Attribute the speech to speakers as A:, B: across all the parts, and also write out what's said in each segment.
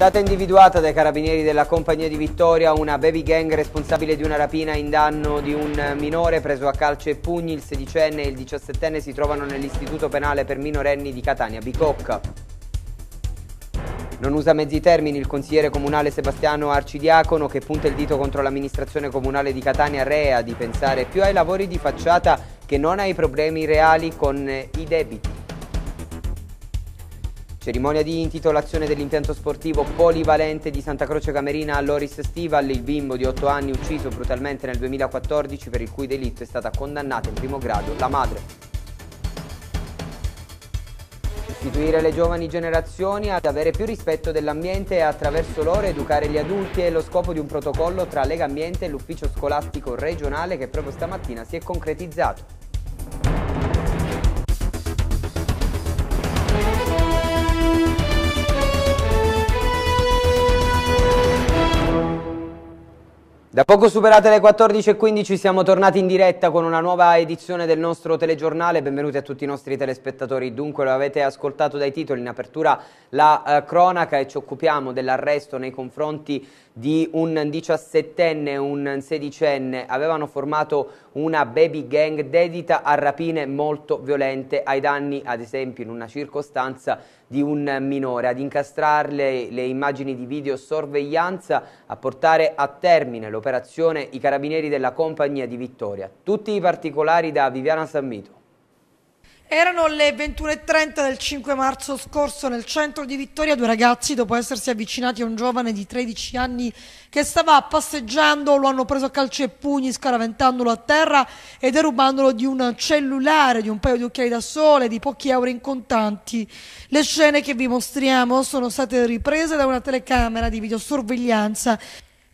A: stata individuata dai carabinieri della compagnia di Vittoria una baby gang responsabile di una rapina in danno di un minore preso a calcio e pugni. Il sedicenne e il diciassettenne si trovano nell'istituto penale per minorenni di Catania Bicocca. Non usa mezzi termini il consigliere comunale Sebastiano Arcidiacono che punta il dito contro l'amministrazione comunale di Catania Rea di pensare più ai lavori di facciata che non ai problemi reali con i debiti. Cerimonia di intitolazione dell'impianto sportivo polivalente di Santa Croce Camerina a Loris Stival, il bimbo di 8 anni ucciso brutalmente nel 2014 per il cui delitto è stata condannata in primo grado la madre. Istituire le giovani generazioni ad avere più rispetto dell'ambiente e attraverso loro educare gli adulti è lo scopo di un protocollo tra Lega Ambiente e l'ufficio scolastico regionale che proprio stamattina si è concretizzato. Da poco superate le 14.15 siamo tornati in diretta con una nuova edizione del nostro telegiornale, benvenuti a tutti i nostri telespettatori. Dunque lo avete ascoltato dai titoli in apertura la eh, cronaca e ci occupiamo dell'arresto nei confronti di un diciassettenne e un sedicenne avevano formato una baby gang dedita a rapine molto violente ai danni ad esempio in una circostanza di un minore, ad incastrarle le immagini di videosorveglianza, a portare a termine l'operazione i carabinieri della compagnia di Vittoria. Tutti i particolari da Viviana Sammito.
B: Erano le 21.30 del 5 marzo scorso nel centro di Vittoria due ragazzi dopo essersi avvicinati a un giovane di 13 anni che stava passeggiando lo hanno preso a calci e pugni scaraventandolo a terra e derubandolo di un cellulare, di un paio di occhiali da sole, di pochi euro in contanti. Le scene che vi mostriamo sono state riprese da una telecamera di videosorveglianza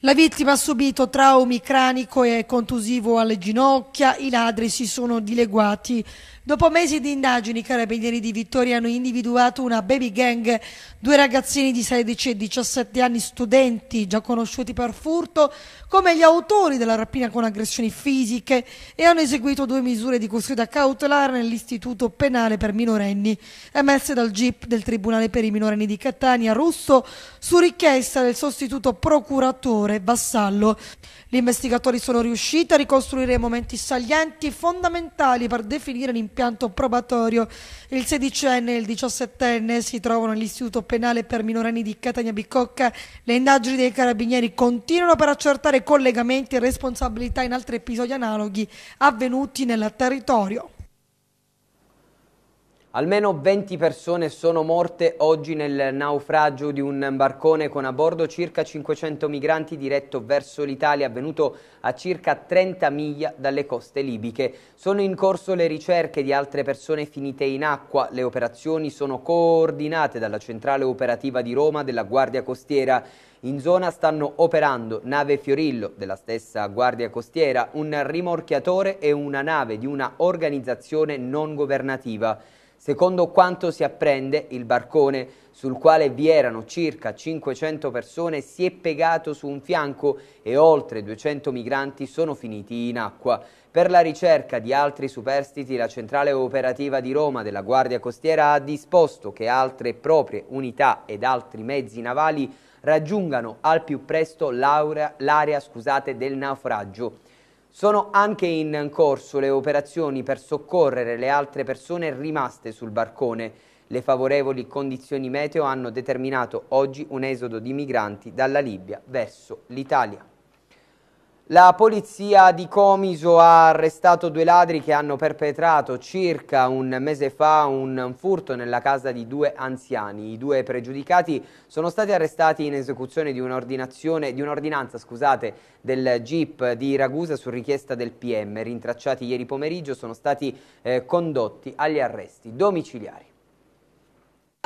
B: la vittima ha subito traumi cranico e contusivo alle ginocchia, i ladri si sono dileguati. Dopo mesi di indagini, i carabinieri di Vittoria hanno individuato una baby gang, due ragazzini di 16 e 17 anni studenti, già conosciuti per furto, come gli autori della rapina con aggressioni fisiche e hanno eseguito due misure di custodia cautelare nell'istituto penale per minorenni, emesse dal GIP del Tribunale per i minorenni di Catania Russo su richiesta del sostituto procuratore Vassallo. Gli investigatori sono riusciti a ricostruire momenti salienti fondamentali per definire l'impegno impianto probatorio. Il sedicenne e il diciassettenne si trovano nell'istituto penale per minorenni di Catania Bicocca. Le indagini dei carabinieri continuano per accertare collegamenti e responsabilità in altri episodi analoghi avvenuti nel territorio.
A: Almeno 20 persone sono morte oggi nel naufragio di un barcone con a bordo circa 500 migranti diretto verso l'Italia, avvenuto a circa 30 miglia dalle coste libiche. Sono in corso le ricerche di altre persone finite in acqua. Le operazioni sono coordinate dalla centrale operativa di Roma della Guardia Costiera. In zona stanno operando nave Fiorillo della stessa Guardia Costiera, un rimorchiatore e una nave di una organizzazione non governativa. Secondo quanto si apprende, il barcone sul quale vi erano circa 500 persone si è piegato su un fianco e oltre 200 migranti sono finiti in acqua. Per la ricerca di altri superstiti la centrale operativa di Roma della Guardia Costiera ha disposto che altre proprie unità ed altri mezzi navali raggiungano al più presto l'area del naufragio. Sono anche in corso le operazioni per soccorrere le altre persone rimaste sul barcone. Le favorevoli condizioni meteo hanno determinato oggi un esodo di migranti dalla Libia verso l'Italia. La polizia di Comiso ha arrestato due ladri che hanno perpetrato circa un mese fa un furto nella casa di due anziani. I due pregiudicati sono stati arrestati in esecuzione di un'ordinanza un del GIP di Ragusa su richiesta del PM. Rintracciati ieri pomeriggio sono stati eh, condotti agli arresti domiciliari.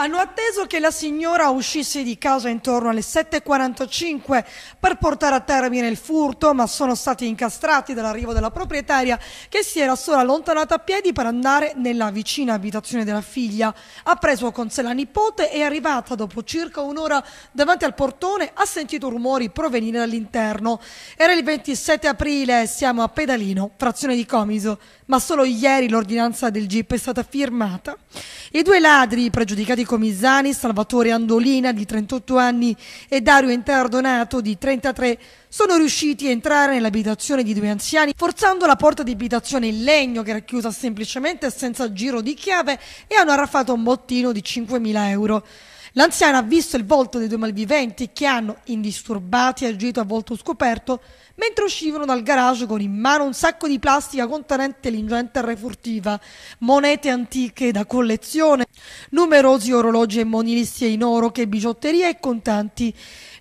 B: Hanno atteso che la signora uscisse di casa intorno alle 7.45 per portare a termine il furto, ma sono stati incastrati dall'arrivo della proprietaria che si era solo allontanata a piedi per andare nella vicina abitazione della figlia. Ha preso con sé la nipote e arrivata dopo circa un'ora davanti al portone ha sentito rumori provenire dall'interno. Era il 27 aprile, e siamo a Pedalino, frazione di Comiso ma solo ieri l'ordinanza del GIP è stata firmata. I due ladri pregiudicati comisani, Salvatore Andolina di 38 anni e Dario Interdonato di 33, sono riusciti a entrare nell'abitazione di due anziani forzando la porta di abitazione in legno che era chiusa semplicemente senza giro di chiave e hanno arraffato un bottino di 5.000 euro. L'anziana ha visto il volto dei due malviventi che hanno, indisturbati, agito a volto scoperto, mentre uscivano dal garage con in mano un sacco di plastica contenente l'ingente refurtiva, monete antiche da collezione, numerosi orologi e monilisti in oro che bigiotteria e contanti.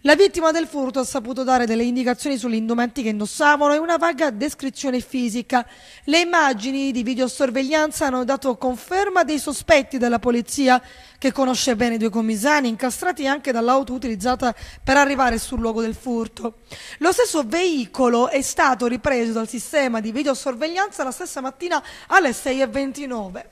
B: La vittima del furto ha saputo dare delle indicazioni sugli indumenti che indossavano e una vaga descrizione fisica. Le immagini di videosorveglianza hanno dato conferma dei sospetti della polizia, che conosce bene i due commissari, incastrati anche dall'auto utilizzata per arrivare sul luogo del furto. Lo stesso veicolo è stato ripreso dal sistema di videosorveglianza la stessa mattina alle 6.29.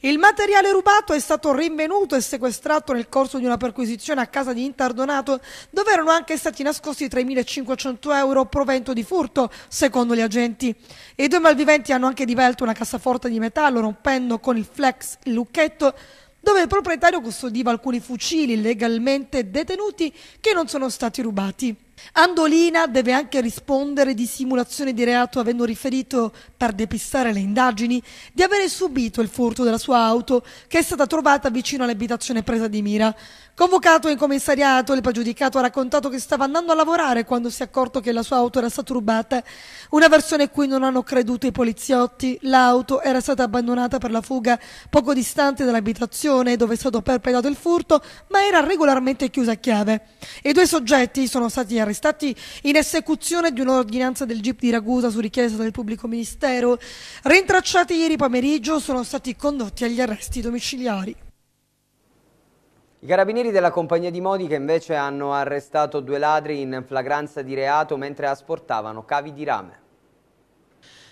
B: Il materiale rubato è stato rinvenuto e sequestrato nel corso di una perquisizione a casa di Intardonato, dove erano anche stati nascosti 3.500 euro provento di furto, secondo gli agenti. I due malviventi hanno anche divelto una cassaforte di metallo, rompendo con il flex il lucchetto dove il proprietario custodiva alcuni fucili legalmente detenuti che non sono stati rubati. Andolina deve anche rispondere di simulazione di reato avendo riferito, per depistare le indagini, di avere subito il furto della sua auto che è stata trovata vicino all'abitazione presa di mira. Convocato in commissariato, il pregiudicato ha raccontato che stava andando a lavorare quando si è accorto che la sua auto era stata rubata. Una versione cui non hanno creduto i poliziotti. L'auto era stata abbandonata per la fuga poco distante dall'abitazione dove è stato perpetrato il furto, ma era regolarmente chiusa a chiave. I due soggetti sono stati arrestati arrestati in esecuzione di un'ordinanza del GIP di Ragusa su richiesta del pubblico ministero, rintracciati ieri pomeriggio, sono stati condotti agli arresti domiciliari.
A: I carabinieri della compagnia di Modica invece hanno arrestato due ladri in flagranza di reato mentre asportavano cavi di rame.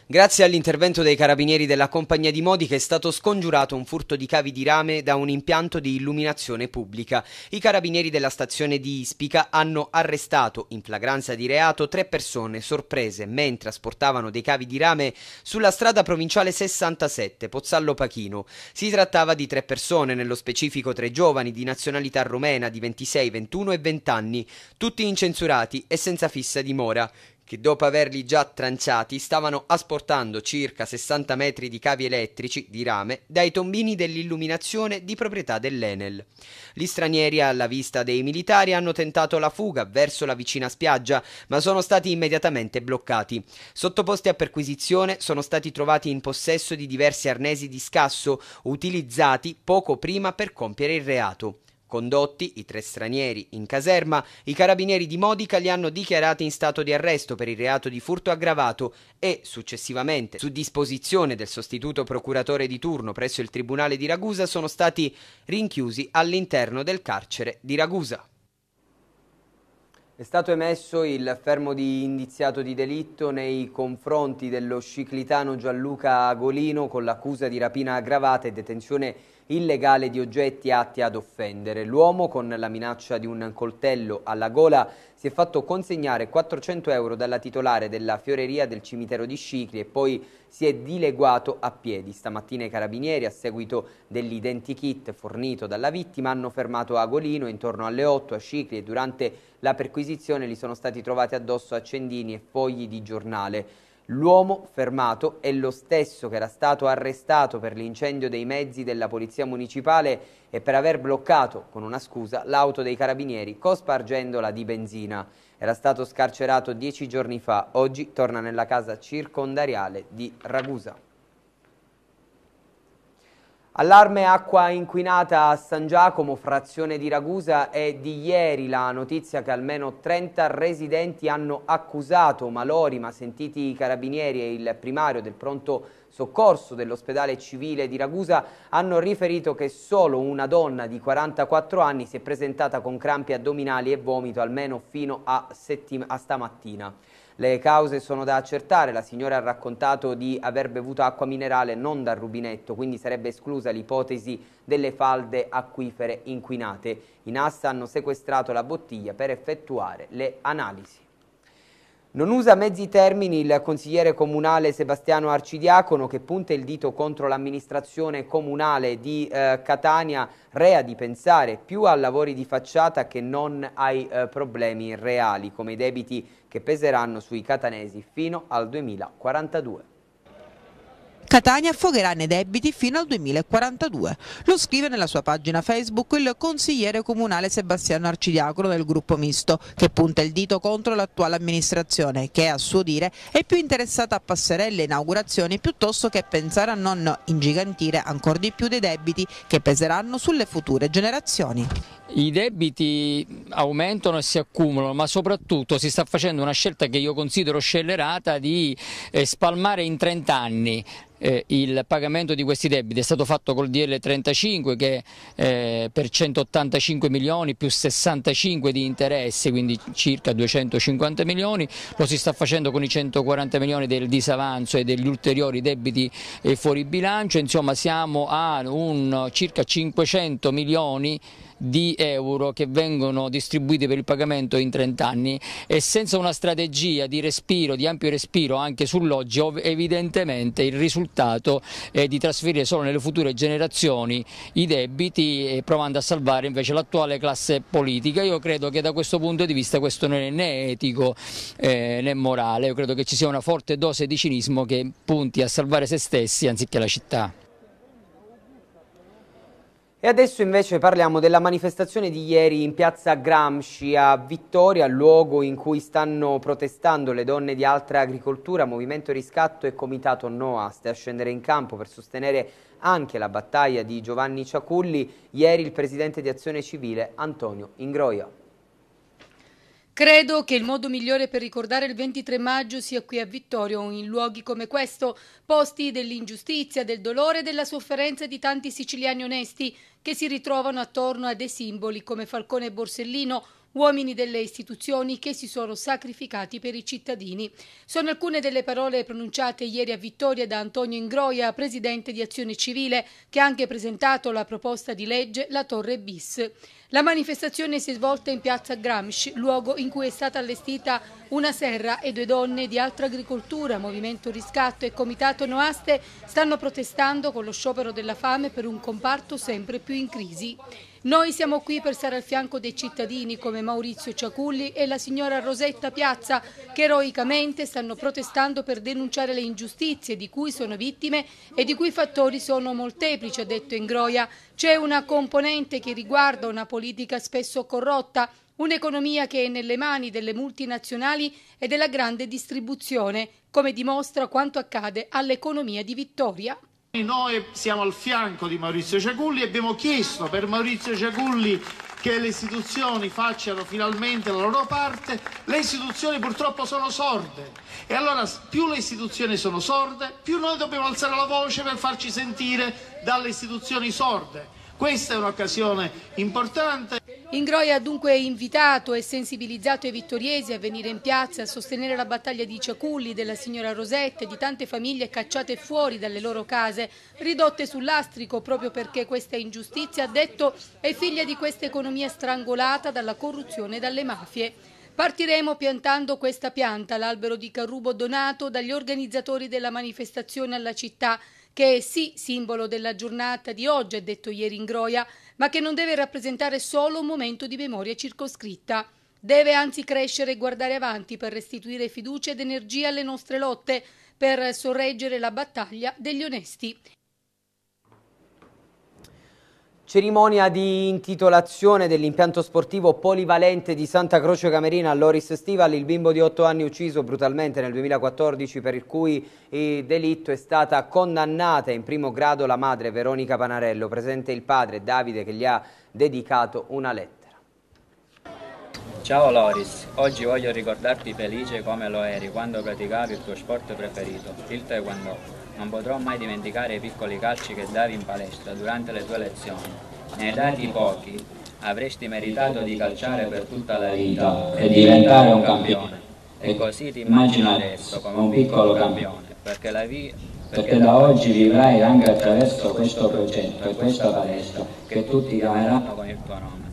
A: Grazie all'intervento dei carabinieri della compagnia di Modica è stato scongiurato un furto di cavi di rame da un impianto di illuminazione pubblica. I carabinieri della stazione di Ispica hanno arrestato in flagranza di reato tre persone sorprese mentre asportavano dei cavi di rame sulla strada provinciale 67 Pozzallo Pachino. Si trattava di tre persone, nello specifico tre giovani di nazionalità romena di 26, 21 e 20 anni, tutti incensurati e senza fissa dimora che dopo averli già tranciati stavano asportando circa 60 metri di cavi elettrici di rame dai tombini dell'illuminazione di proprietà dell'Enel. Gli stranieri alla vista dei militari hanno tentato la fuga verso la vicina spiaggia, ma sono stati immediatamente bloccati. Sottoposti a perquisizione sono stati trovati in possesso di diversi arnesi di scasso utilizzati poco prima per compiere il reato. Condotti i tre stranieri in caserma, i carabinieri di Modica li hanno dichiarati in stato di arresto per il reato di furto aggravato e, successivamente, su disposizione del sostituto procuratore di turno presso il Tribunale di Ragusa, sono stati rinchiusi all'interno del carcere di Ragusa. È stato emesso il fermo di indiziato di delitto nei confronti dello sciclitano Gianluca Agolino con l'accusa di rapina aggravata e detenzione illegale di oggetti atti ad offendere. L'uomo con la minaccia di un coltello alla gola si è fatto consegnare 400 euro dalla titolare della fioreria del cimitero di Scicli e poi si è dileguato a piedi. Stamattina i carabinieri, a seguito dell'identikit fornito dalla vittima, hanno fermato Agolino intorno alle 8 a Scicli e durante la perquisizione gli sono stati trovati addosso accendini e fogli di giornale. L'uomo fermato è lo stesso che era stato arrestato per l'incendio dei mezzi della Polizia Municipale e per aver bloccato, con una scusa, l'auto dei carabinieri cospargendola di benzina. Era stato scarcerato dieci giorni fa, oggi torna nella casa circondariale di Ragusa. Allarme acqua inquinata a San Giacomo, frazione di Ragusa, è di ieri la notizia che almeno 30 residenti hanno accusato Malori, ma sentiti i carabinieri e il primario del pronto soccorso dell'ospedale civile di Ragusa, hanno riferito che solo una donna di 44 anni si è presentata con crampi addominali e vomito almeno fino a, a stamattina. Le cause sono da accertare, la signora ha raccontato di aver bevuto acqua minerale non dal rubinetto, quindi sarebbe esclusa l'ipotesi delle falde acquifere inquinate. I NASA hanno sequestrato la bottiglia per effettuare le analisi. Non usa mezzi termini il consigliere comunale Sebastiano Arcidiacono che punta il dito contro l'amministrazione comunale di eh, Catania, rea di pensare più a lavori di facciata che non ai eh, problemi reali, come i debiti che peseranno sui catanesi fino al 2042.
C: Catania affogherà nei debiti fino al 2042. Lo scrive nella sua pagina Facebook il consigliere comunale Sebastiano Arcidiacolo del gruppo misto, che punta il dito contro l'attuale amministrazione, che a suo dire è più interessata a passerelle e inaugurazioni piuttosto che pensare a non ingigantire ancora di più dei debiti che peseranno sulle future generazioni.
D: I debiti aumentano e si accumulano, ma soprattutto si sta facendo una scelta che io considero scellerata di eh, spalmare in 30 anni eh, il pagamento di questi debiti è stato fatto col DL 35 che eh, per 185 milioni più 65 di interessi, quindi circa 250 milioni, lo si sta facendo con i 140 milioni del disavanzo e degli ulteriori debiti eh, fuori bilancio, insomma siamo a un, circa 500 milioni di euro che vengono distribuiti per il pagamento in 30 anni e senza una strategia di respiro, di ampio respiro anche sull'oggi, evidentemente il risultato è di trasferire solo nelle future generazioni i debiti provando a salvare invece l'attuale classe politica. Io credo che da questo punto di vista questo non è né etico eh, né morale, io credo che ci sia una forte dose di cinismo che punti a salvare se stessi anziché la città.
A: E adesso invece parliamo della manifestazione di ieri in piazza Gramsci a Vittoria, luogo in cui stanno protestando le donne di Altra Agricoltura, Movimento Riscatto e Comitato Noast a scendere in campo per sostenere anche la battaglia di Giovanni Ciaculli, ieri il presidente di Azione Civile Antonio Ingroia.
E: Credo che il modo migliore per ricordare il 23 maggio sia qui a Vittorio in luoghi come questo, posti dell'ingiustizia, del dolore e della sofferenza di tanti siciliani onesti che si ritrovano attorno a dei simboli come Falcone e Borsellino uomini delle istituzioni che si sono sacrificati per i cittadini. Sono alcune delle parole pronunciate ieri a Vittoria da Antonio Ingroia, presidente di Azione Civile, che ha anche presentato la proposta di legge La Torre Bis. La manifestazione si è svolta in piazza Gramsci, luogo in cui è stata allestita una serra e due donne di Altra Agricoltura, Movimento Riscatto e Comitato Noaste stanno protestando con lo sciopero della fame per un comparto sempre più in crisi. Noi siamo qui per stare al fianco dei cittadini come Maurizio Ciaculli e la signora Rosetta Piazza che eroicamente stanno protestando per denunciare le ingiustizie di cui sono vittime e di cui i fattori sono molteplici, ha detto Ingroia. C'è una componente che riguarda una politica spesso corrotta, un'economia che è nelle mani delle multinazionali e della grande distribuzione, come dimostra quanto accade all'economia di Vittoria.
F: Noi siamo al fianco di Maurizio Ciaculli e abbiamo chiesto per Maurizio Ciaculli che le istituzioni facciano finalmente la loro parte. Le istituzioni purtroppo sono sorde e allora più le istituzioni sono sorde, più noi dobbiamo alzare la voce per farci sentire dalle istituzioni sorde. Questa è un'occasione importante.
E: Ingroia ha dunque invitato e sensibilizzato i vittoriesi a venire in piazza a sostenere la battaglia di Ciaculli, della signora Rosette, di tante famiglie cacciate fuori dalle loro case, ridotte sull'astrico proprio perché questa ingiustizia, ha detto, è figlia di questa economia strangolata dalla corruzione e dalle mafie. Partiremo piantando questa pianta, l'albero di Carrubo donato dagli organizzatori della manifestazione alla città, che è sì simbolo della giornata di oggi, ha detto ieri in Groia, ma che non deve rappresentare solo un momento di memoria circoscritta. Deve anzi crescere e guardare avanti per restituire fiducia ed energia alle nostre lotte, per sorreggere la battaglia degli onesti.
A: Cerimonia di intitolazione dell'impianto sportivo polivalente di Santa Croce Camerina a Loris Stival, il bimbo di 8 anni ucciso brutalmente nel 2014 per il cui eh, delitto è stata condannata in primo grado la madre Veronica Panarello, presente il padre Davide che gli ha dedicato una lettera.
G: Ciao Loris, oggi voglio ricordarti felice come lo eri quando praticavi il tuo sport preferito, il taekwondo. Non potrò mai dimenticare i piccoli calci che davi in palestra durante le tue lezioni. Ne hai dati pochi, avresti meritato di calciare per tutta la vita e diventare un campione. E così ti immagino adesso come un piccolo campione, perché, vi... perché, perché da oggi vivrai anche attraverso questo progetto e questa palestra che tutti chiameranno con il tuo nome.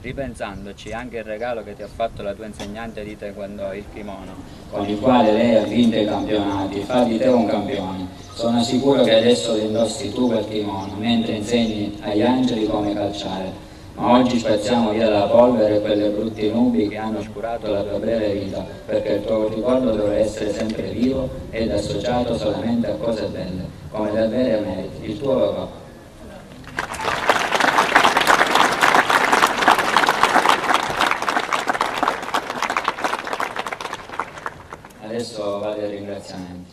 G: Ripensandoci anche il regalo che ti ha fatto la tua insegnante di taekwondo, il kimono, con il quale lei ha vinto i campionati, fa di te un campione. Sono sicuro che adesso lo indossi tu quel kimono, mentre insegni agli angeli come calciare ma oggi spazziamo via la polvere e quelle brutte nubi che hanno oscurato la tua breve vita, perché il tuo ricordo dovrà essere sempre vivo ed associato solamente a cose belle, come davvero meriti, il tuo papà. interessanti.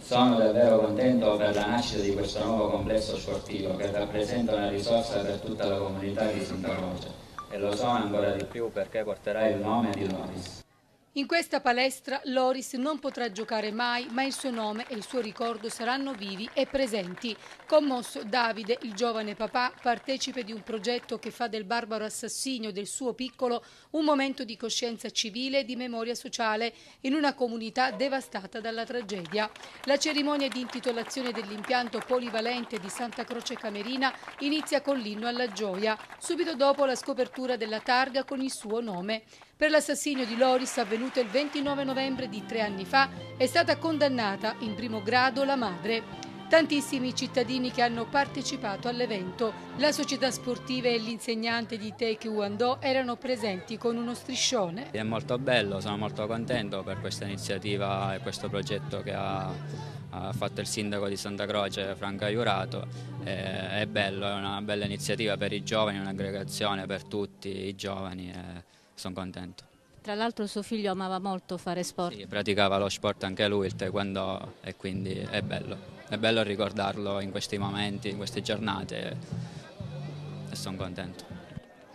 G: Sono davvero contento per la nascita di questo nuovo complesso sportivo che rappresenta una risorsa per tutta la comunità di Santa Croce e lo sono ancora di più perché porterà il nome di Loris.
E: In questa palestra Loris non potrà giocare mai, ma il suo nome e il suo ricordo saranno vivi e presenti. Commosso Davide, il giovane papà, partecipe di un progetto che fa del barbaro assassinio del suo piccolo un momento di coscienza civile e di memoria sociale in una comunità devastata dalla tragedia. La cerimonia di intitolazione dell'impianto polivalente di Santa Croce Camerina inizia con l'inno alla gioia, subito dopo la scopertura della targa con il suo nome per l'assassinio di Loris avvenuto il 29 novembre di tre anni fa è stata condannata in primo grado la madre. Tantissimi cittadini che hanno partecipato all'evento. La società sportiva e l'insegnante di Taekwondo erano presenti con uno striscione.
G: È molto bello, sono molto contento per questa iniziativa e questo progetto che ha, ha fatto il sindaco di Santa Croce, Franca Iurato. È, è bello, è una bella iniziativa per i giovani, un'aggregazione per tutti i giovani. È sono contento.
H: Tra l'altro suo figlio amava molto fare sport. Sì,
G: praticava lo sport anche lui, il taekwondo, e quindi è bello. È bello ricordarlo in questi momenti, in queste giornate e sono contento.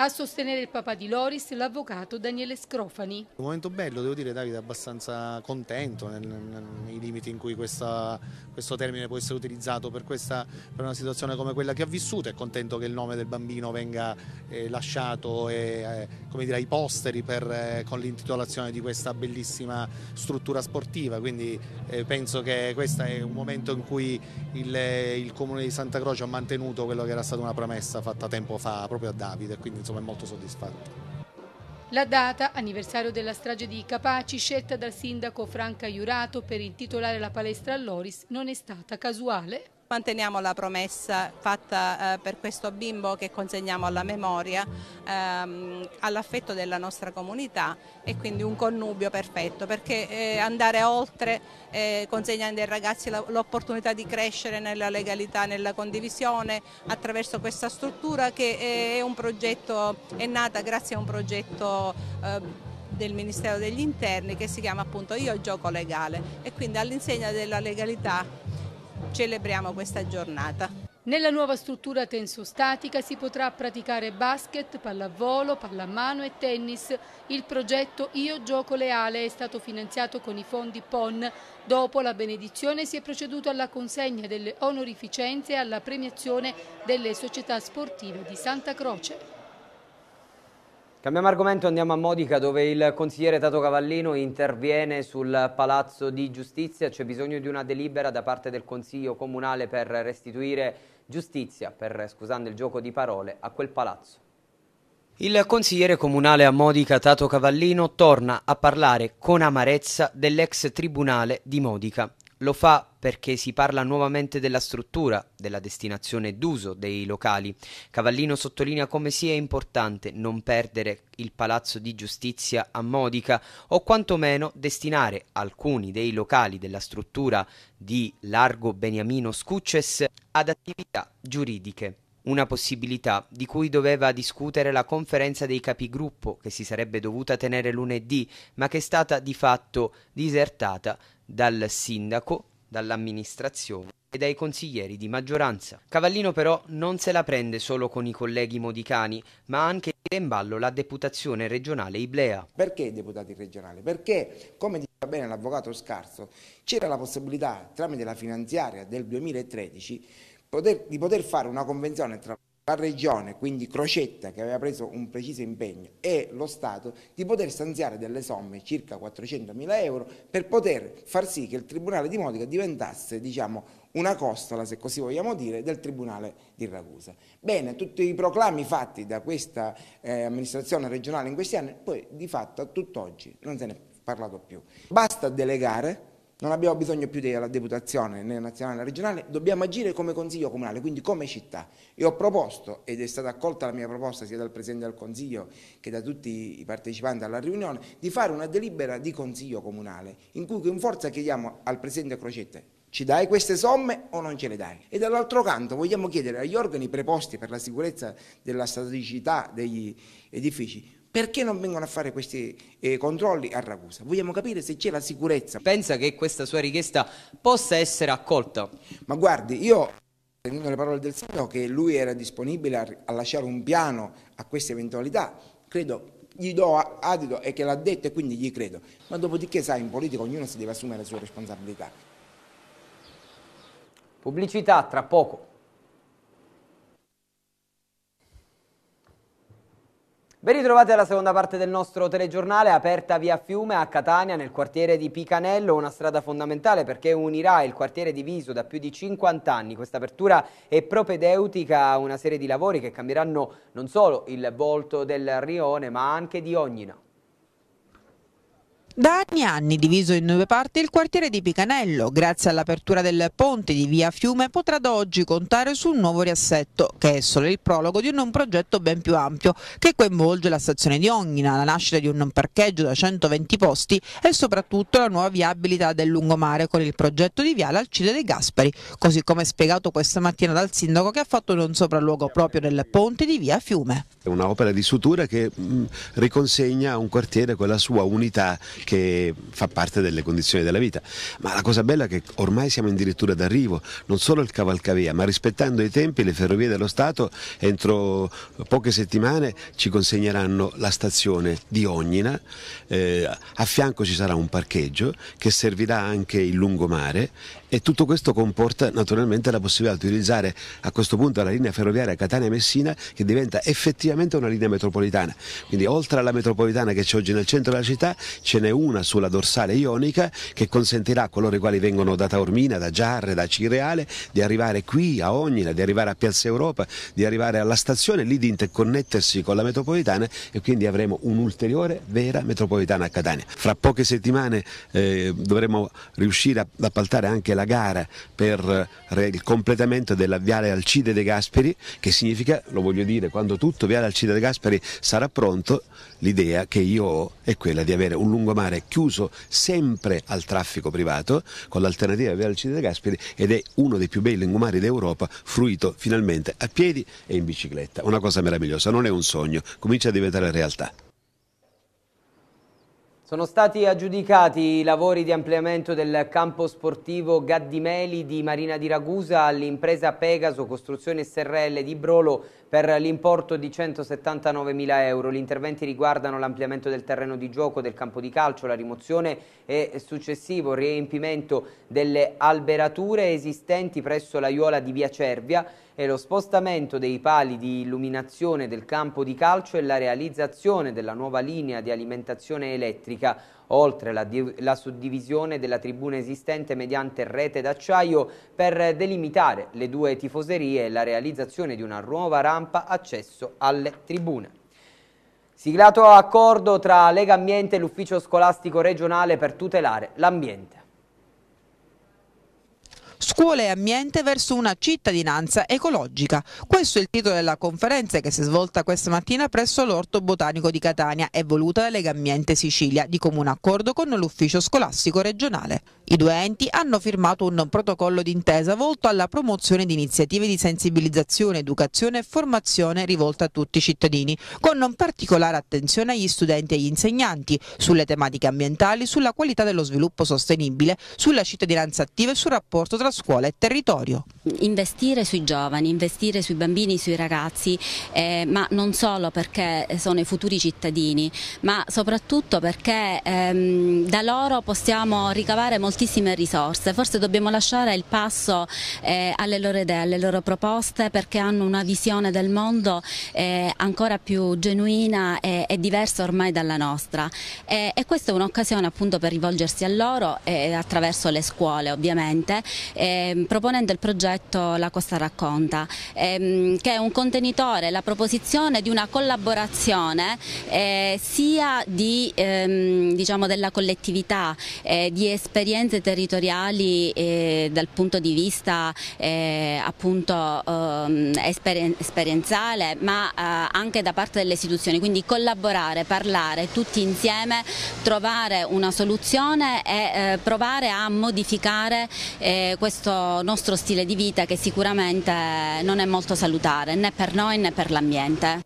E: A sostenere il papà di Loris, l'avvocato Daniele Scrofani.
F: Un momento bello, devo dire Davide, abbastanza contento nel, nel, nei limiti in cui questa, questo termine può essere utilizzato per, questa, per, una situazione come quella che ha vissuto. È contento che il nome del bambino venga eh, lasciato eh, dire, ai posteri per, eh, con l'intitolazione di questa bellissima struttura sportiva. Quindi eh, penso che questo è un momento in cui il, eh, il Comune di Santa Croce ha mantenuto quello che era stata una promessa fatta tempo fa proprio a Davide. Quindi, insomma, insomma è molto soddisfatto.
E: La data, anniversario della strage di Capaci, scelta dal sindaco Franca Iurato per intitolare la palestra all'Oris, non è stata casuale manteniamo la promessa fatta eh, per questo bimbo che consegniamo alla memoria,
C: ehm, all'affetto della nostra comunità e quindi un connubio perfetto perché eh, andare oltre eh, consegnando ai ragazzi l'opportunità di crescere nella legalità, nella condivisione attraverso questa struttura che eh, è, progetto, è nata grazie a un progetto eh, del Ministero degli Interni che si chiama appunto
E: Io Gioco Legale e quindi all'insegna della legalità celebriamo questa giornata. Nella nuova struttura tensostatica si potrà praticare basket, pallavolo, pallamano e tennis. Il progetto Io Gioco Leale è stato finanziato con i fondi PON. Dopo la benedizione si è proceduto alla consegna delle onorificenze e alla premiazione delle società sportive di Santa Croce.
A: Cambiamo argomento, andiamo a Modica dove il consigliere Tato Cavallino interviene sul Palazzo di Giustizia. C'è bisogno di una delibera da parte del Consiglio Comunale per restituire giustizia, per, scusando il gioco di parole, a quel palazzo. Il consigliere comunale a Modica Tato Cavallino torna a parlare con amarezza dell'ex tribunale di Modica. Lo fa perché si parla nuovamente della struttura, della destinazione d'uso dei locali. Cavallino sottolinea come sia importante non perdere il palazzo di giustizia a Modica o quantomeno destinare alcuni dei locali della struttura di Largo Beniamino Scucces ad attività giuridiche una possibilità di cui doveva discutere la conferenza dei capigruppo che si sarebbe dovuta tenere lunedì, ma che è stata di fatto disertata dal sindaco, dall'amministrazione e dai consiglieri di maggioranza. Cavallino però non se la prende solo con i colleghi modicani, ma anche in ballo la deputazione regionale Iblea.
I: Perché deputati regionali? Perché, come diceva bene l'avvocato Scarso, c'era la possibilità, tramite la finanziaria del 2013, poter, di poter fare una convenzione tra la regione, quindi Crocetta che aveva preso un preciso impegno e lo Stato di poter stanziare delle somme circa 400 mila euro per poter far sì che il Tribunale di Modica diventasse diciamo, una costola, se così vogliamo dire, del Tribunale di Ragusa. Bene, tutti i proclami fatti da questa eh, amministrazione regionale in questi anni poi di fatto a tutt'oggi non se ne è parlato più. Basta delegare non abbiamo bisogno più della deputazione né nazionale né regionale, dobbiamo agire come Consiglio Comunale, quindi come città. E ho proposto, ed è stata accolta la mia proposta sia dal Presidente del Consiglio che da tutti i partecipanti alla riunione, di fare una delibera di Consiglio Comunale, in cui con forza chiediamo al Presidente Crocette ci dai queste somme o non ce le dai? E dall'altro canto vogliamo chiedere agli organi preposti per la sicurezza della staticità degli edifici perché non vengono a fare questi eh, controlli a Ragusa? Vogliamo capire se c'è la sicurezza. Pensa che questa sua richiesta possa essere accolta? Ma guardi, io prendendo le parole del sindaco che lui era disponibile a, a lasciare un piano a queste eventualità, credo gli do adito e che l'ha detto e quindi gli credo. Ma dopodiché, sai, in politica ognuno si deve assumere le sue responsabilità.
A: Pubblicità tra poco. Ben ritrovati alla seconda parte del nostro telegiornale, aperta via Fiume a Catania nel quartiere di Picanello, una strada fondamentale perché unirà il quartiere diviso da più di 50 anni. Questa apertura è propedeutica a una serie di lavori che cambieranno non solo il volto del rione ma anche di ogni Ognina.
C: Da anni e anni diviso in due parti il quartiere di Picanello, grazie all'apertura del ponte di via Fiume potrà da oggi contare su un nuovo riassetto, che è solo il prologo di un progetto ben più ampio, che coinvolge la stazione di Ognina, la nascita di un parcheggio da 120 posti e soprattutto la nuova viabilità del lungomare con il progetto di viale Alcide dei Gaspari, così come spiegato questa mattina dal sindaco che ha fatto un sopralluogo proprio nel ponte di via Fiume.
F: È un'opera di sutura che mh, mm, riconsegna a un quartiere quella sua unità che fa parte delle condizioni della vita. Ma la cosa bella è che ormai siamo addirittura d'arrivo, non solo il cavalcavia, ma rispettando i tempi le ferrovie dello Stato entro poche settimane ci consegneranno la stazione di Ognina, eh, a fianco ci sarà un parcheggio che servirà anche il lungomare e tutto questo comporta naturalmente la possibilità di utilizzare a questo punto la linea ferroviaria Catania-Messina che diventa effettivamente una linea metropolitana. Quindi oltre alla metropolitana che c'è oggi nel centro della città ce n'è una sulla dorsale ionica che consentirà a coloro i quali vengono da Taormina, da Giarre, da Cireale di arrivare qui a Ognina, di arrivare a Piazza Europa, di arrivare alla stazione, lì di interconnettersi con la metropolitana e quindi avremo un'ulteriore vera metropolitana a Catania. Fra poche settimane eh, dovremo riuscire ad appaltare anche la gara per eh, il completamento della viale Alcide De Gasperi, che significa, lo voglio dire, quando tutto viale Alcide De Gasperi sarà pronto, l'idea che io ho è quella di avere un lungomare mare chiuso sempre al traffico privato, con l'alternativa via Alcide De Gasperi ed è uno dei più bei lungomari d'Europa, fruito finalmente a piedi e in bicicletta. Una cosa meravigliosa, non è un sogno, comincia a diventare realtà.
A: Sono stati aggiudicati i lavori di ampliamento del campo sportivo Gaddimeli di Marina di Ragusa all'impresa Pegaso Costruzione SRL di Brolo per l'importo di 179 mila euro. Gli interventi riguardano l'ampliamento del terreno di gioco, del campo di calcio, la rimozione e successivo riempimento delle alberature esistenti presso la Iola di Via Cervia è lo spostamento dei pali di illuminazione del campo di calcio e la realizzazione della nuova linea di alimentazione elettrica, oltre la, la suddivisione della tribuna esistente mediante rete d'acciaio per delimitare le due tifoserie e la realizzazione di una nuova rampa accesso alle tribune. Siglato accordo tra Lega Ambiente e l'Ufficio Scolastico Regionale per tutelare l'ambiente.
C: Scuola e ambiente verso una cittadinanza ecologica. Questo è il titolo della conferenza che si è svolta questa mattina presso l'Orto Botanico di Catania e voluta da Lega Ambiente Sicilia di comune accordo con l'Ufficio Scolastico Regionale. I due enti hanno firmato un protocollo d'intesa volto alla promozione di iniziative di sensibilizzazione, educazione e formazione rivolta a tutti i cittadini, con non particolare attenzione agli studenti e agli insegnanti, sulle tematiche ambientali, sulla qualità dello sviluppo sostenibile, sulla cittadinanza attiva e sul rapporto tra scuola e territorio.
H: Investire sui giovani, investire sui bambini, sui ragazzi, eh, ma non solo perché sono i futuri cittadini, ma soprattutto perché ehm, da loro possiamo ricavare moltissime risorse, forse dobbiamo lasciare il passo eh, alle loro idee, alle loro proposte perché hanno una visione del mondo eh, ancora più genuina e, e, diversa ormai dalla nostra e, e questa è un'occasione appunto per rivolgersi a loro eh, attraverso le scuole ovviamente eh, proponendo il progetto La Costa Racconta, ehm, che è un contenitore, la proposizione di una collaborazione eh, sia di, ehm, diciamo della collettività, eh, di esperienze territoriali eh, dal punto di vista eh, appunto, ehm, esper esperienziale, ma eh, anche da parte delle istituzioni, quindi collaborare, parlare tutti insieme, trovare una soluzione e provare a modificare eh, questo questo nostro stile di vita che sicuramente non è molto salutare né per noi né per l'ambiente.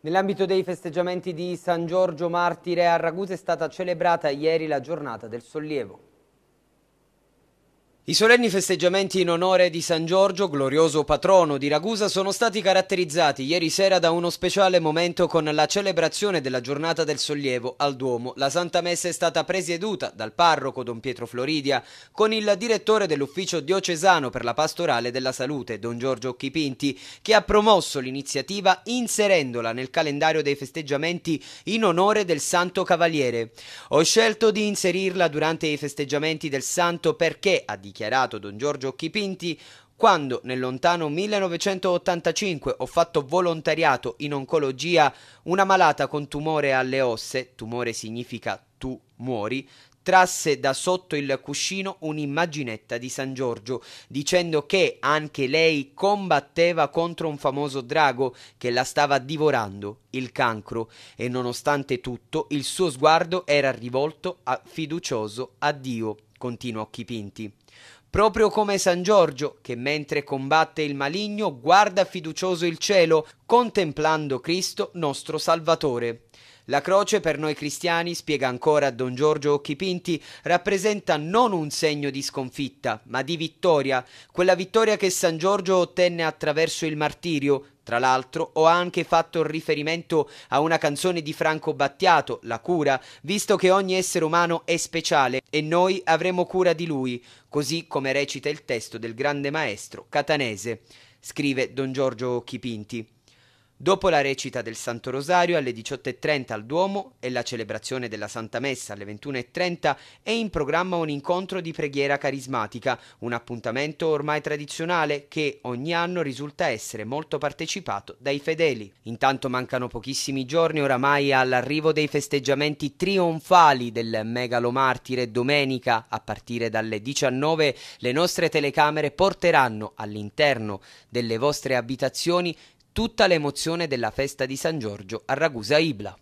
A: Nell'ambito dei festeggiamenti di San Giorgio Martire a Ragusa è stata celebrata ieri la giornata del sollievo. I solenni festeggiamenti in onore di San Giorgio, glorioso patrono di Ragusa, sono stati caratterizzati ieri sera da uno speciale momento con la celebrazione della giornata del sollievo al Duomo. La Santa Messa è stata presieduta dal parroco Don Pietro Floridia con il direttore dell'ufficio diocesano per la pastorale della salute, Don Giorgio Chipinti, che ha promosso l'iniziativa inserendola nel calendario dei festeggiamenti in onore del Santo Cavaliere. Ho scelto di inserirla durante i festeggiamenti del Santo perché, a dichiarazione dichiarato Don Giorgio Chipinti, quando nel lontano 1985 ho fatto volontariato in oncologia una malata con tumore alle osse, tumore significa tu muori, trasse da sotto il cuscino un'immaginetta di San Giorgio, dicendo che anche lei combatteva contro un famoso drago che la stava divorando, il cancro, e nonostante tutto il suo sguardo era rivolto a, fiducioso a Dio, continuò Chipinti proprio come San Giorgio, che mentre combatte il maligno guarda fiducioso il cielo, contemplando Cristo nostro Salvatore. La croce per noi cristiani, spiega ancora Don Giorgio Occhipinti, rappresenta non un segno di sconfitta, ma di vittoria, quella vittoria che San Giorgio ottenne attraverso il martirio, tra l'altro ho anche fatto riferimento a una canzone di Franco Battiato, La cura, visto che ogni essere umano è speciale e noi avremo cura di lui, così come recita il testo del grande maestro catanese, scrive Don Giorgio Chipinti. Dopo la recita del Santo Rosario alle 18.30 al Duomo e la celebrazione della Santa Messa alle 21.30 è in programma un incontro di preghiera carismatica, un appuntamento ormai tradizionale che ogni anno risulta essere molto partecipato dai fedeli. Intanto mancano pochissimi giorni oramai all'arrivo dei festeggiamenti trionfali del megalomartire domenica. A partire dalle 19 le nostre telecamere porteranno all'interno delle vostre abitazioni tutta l'emozione della festa di San Giorgio a Ragusa Ibla.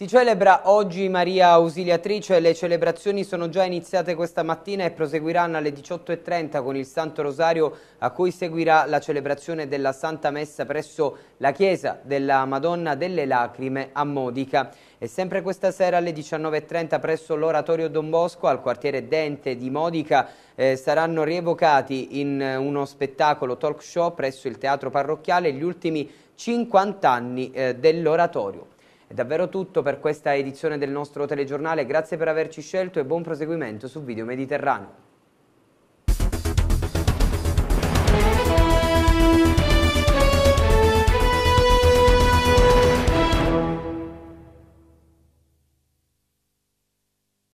A: Si celebra oggi Maria Ausiliatrice, le celebrazioni sono già iniziate questa mattina e proseguiranno alle 18.30 con il Santo Rosario a cui seguirà la celebrazione della Santa Messa presso la Chiesa della Madonna delle Lacrime a Modica. E sempre questa sera alle 19.30 presso l'Oratorio Don Bosco al quartiere Dente di Modica eh, saranno rievocati in eh, uno spettacolo talk show presso il Teatro Parrocchiale gli ultimi 50 anni eh, dell'oratorio. È davvero tutto per questa edizione del nostro telegiornale, grazie per averci scelto e buon proseguimento su Video Mediterraneo.